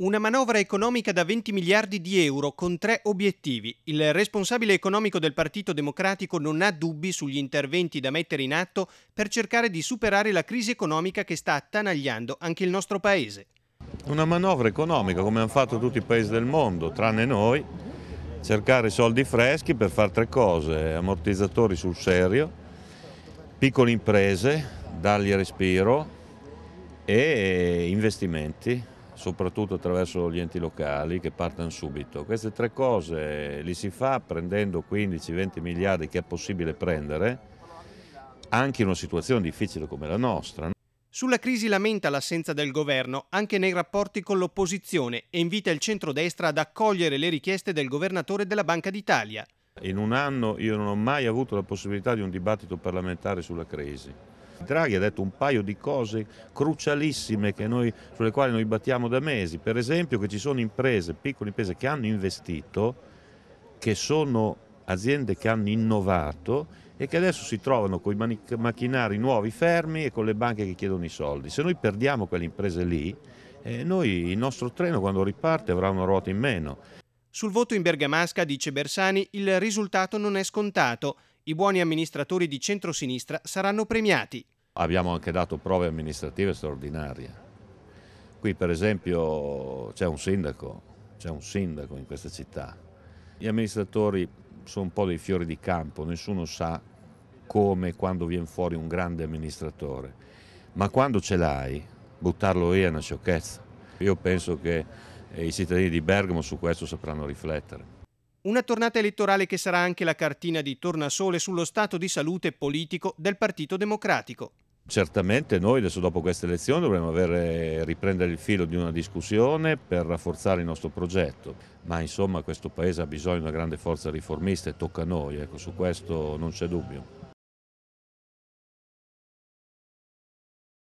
Una manovra economica da 20 miliardi di euro con tre obiettivi. Il responsabile economico del Partito Democratico non ha dubbi sugli interventi da mettere in atto per cercare di superare la crisi economica che sta attanagliando anche il nostro Paese. Una manovra economica come hanno fatto tutti i paesi del mondo, tranne noi, cercare soldi freschi per fare tre cose, ammortizzatori sul serio, piccole imprese, dargli respiro e investimenti soprattutto attraverso gli enti locali che partano subito. Queste tre cose li si fa prendendo 15-20 miliardi che è possibile prendere anche in una situazione difficile come la nostra. Sulla crisi lamenta l'assenza del governo anche nei rapporti con l'opposizione e invita il centrodestra ad accogliere le richieste del governatore della Banca d'Italia. In un anno io non ho mai avuto la possibilità di un dibattito parlamentare sulla crisi. Draghi ha detto un paio di cose crucialissime noi, sulle quali noi battiamo da mesi, per esempio che ci sono imprese, piccole imprese che hanno investito, che sono aziende che hanno innovato e che adesso si trovano con i macchinari nuovi fermi e con le banche che chiedono i soldi. Se noi perdiamo quelle imprese lì, eh, noi, il nostro treno quando riparte avrà una ruota in meno. Sul voto in bergamasca, dice Bersani, il risultato non è scontato. I buoni amministratori di centrosinistra saranno premiati. Abbiamo anche dato prove amministrative straordinarie. Qui per esempio c'è un sindaco, c'è un sindaco in questa città. Gli amministratori sono un po' dei fiori di campo, nessuno sa come e quando viene fuori un grande amministratore, ma quando ce l'hai, buttarlo via è una sciocchezza. Io penso che e i cittadini di Bergamo su questo sapranno riflettere. Una tornata elettorale che sarà anche la cartina di tornasole sullo stato di salute politico del Partito Democratico. Certamente noi adesso dopo questa elezione dovremo avere, riprendere il filo di una discussione per rafforzare il nostro progetto, ma insomma questo Paese ha bisogno di una grande forza riformista e tocca a noi, ecco, su questo non c'è dubbio.